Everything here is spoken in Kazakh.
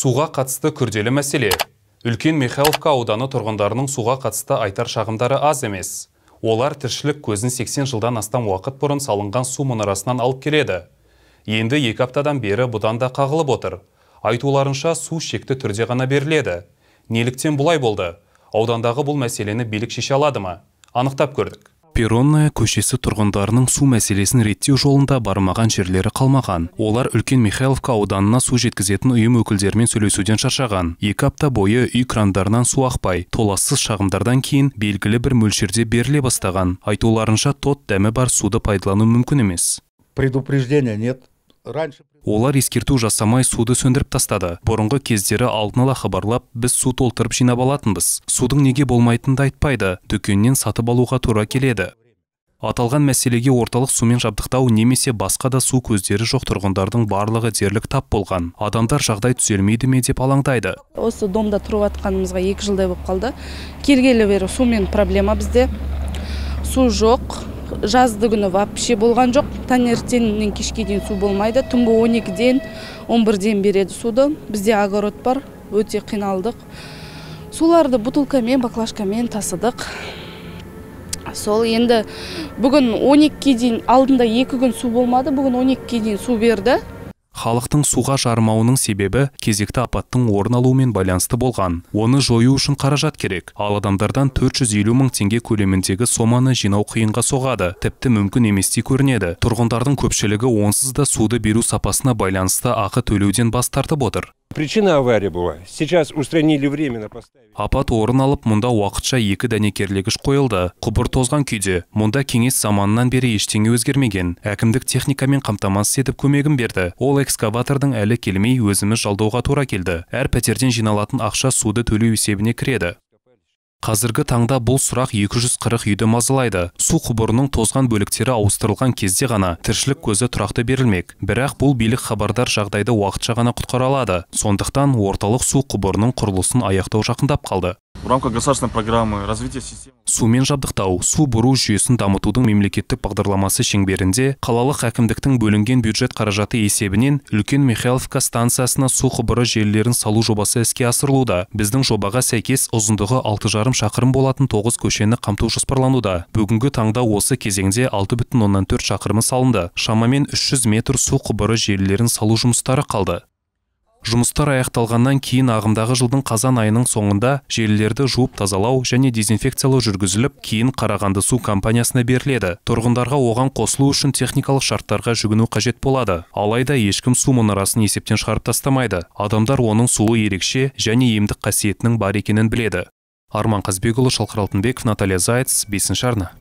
суға қатысты күрделі мәселе үлкен михайловка ауданы тұрғындарының суға қатысты айтар шағымдары аз емес олар тіршілік көзін 80 жылдан астам уақыт бұрын салынған су мұнарасынан алып келеді енді екі аптадан бері бұдан да қағылып отыр айтуларынша су шекті түрде ғана беріледі неліктен бұлай болды аудандағы бұл мәселені билік шеше алады ма анықтап көрдік Перонная көшесі тұрғындарының су мәселесін реттеу жолында бармаған жерлері қалмаған олар үлкен михайловка ауданына су жеткізетін ұйым өкілдермен сөйлесуден шаршаған екі апта бойы үй крандарынан су ақпай толассыз шағымдардан кейін белгілі бір мөлшерде беріле бастаған айтуларынша тот дәмі бар суды пайдалану мүмкін емес предупреждения нет олар ескерту жасамай суды сөндіріп тастады бұрынғы кездері алдын ала хабарлап біз су толтырып жинап алатынбыз судың неге болмайтынын да айтпайды дүкеннен сатып алуға тура келеді аталған мәселеге орталық сумен жабдықтау немесе басқа да су көздері жоқ тұрғындардың барлығы дерлік тап болған адамдар жағдай түзелмейді ме деп алаңдайды осы домда тұрып жатқанымызға екі жылдай болып қалды келгелі бері сумен проблема бізде су жоқ жазды күні вообще болған жоқ таңертеңнен кешке дейін су болмайды түнгі он екіден он бірден береді суды бізде огород бар өте қиналдық суларды бутылкамен баклажкамен тасыдық сол енді бүгін он екіге дейін алдында екі күн су болмады бүгін он екіге дейін су берді халықтың суға жармауының себебі кезекті апаттың орын алуымен байланысты болған оны жою үшін қаражат керек ал адамдардан 450 мың теңге көлеміндегі соманы жинау қиынға соғады тіпті мүмкін еместей көрінеді тұрғындардың көпшілігі онсыз да суды беру сапасына байланысты ақы төлеуден бас тартып отыр причина авария была сейчас устранили временно поставили апат орын алып мұнда уақытша екі дәнекерлегіш қойылды құбыр тозған күйде мұнда кеңес заманынан бері ештеңе өзгермеген әкімдік техникамен қамтамасыз етіп көмегін берді ол экскаватордың әлі келмей өзіміз жалдауға тура келді әр пәтерден жиналатын ақша суды төлеу есебіне кіреді қазіргі таңда бұл сұрақ 240 үйді мазалайды су құбырының тозған бөліктері ауыстырылған кезде ғана тіршілік көзі тұрақты берілмек бірақ бұл билік хабардар жағдайды уақытша ғана құтқара сондықтан орталық су құбырының құрылысын аяқтау жақындап қалды в рамках государственной программы развития сумен жабдықтау су бұру жүйесін дамытудың мемлекеттік бағдарламасы шеңберінде қалалық әкімдіктің бөлінген бюджет қаражаты есебінен үлкен михайловка станциясына су құбыры желілерін салу жобасы іске асырылуда біздің жобаға сәйкес ұзындығы алты жарым шақырым болатын 9 көшені қамту жоспарлануда бүгінгі таңда осы кезеңде алты бүтін шақырымы салынды шамамен 300 метр су құбыры желілерін салу жұмыстары қалды жұмыстар аяқталғаннан кейін ағымдағы жылдың қазан айының соңында желілерді жуып тазалау және дезинфекциялау жүргізіліп кейін қарағанды су компаниясына беріледі тұрғындарға оған қосылу үшін техникалық шарттарға жүгіну қажет болады алайда ешкім су мұнарасын есептен шығарып тастамайды адамдар оның суы ерекше және емдік қасиетінің бар екенін біледі арман қазбекұлы шалқар алтынбеков наталья заяц бесінші арна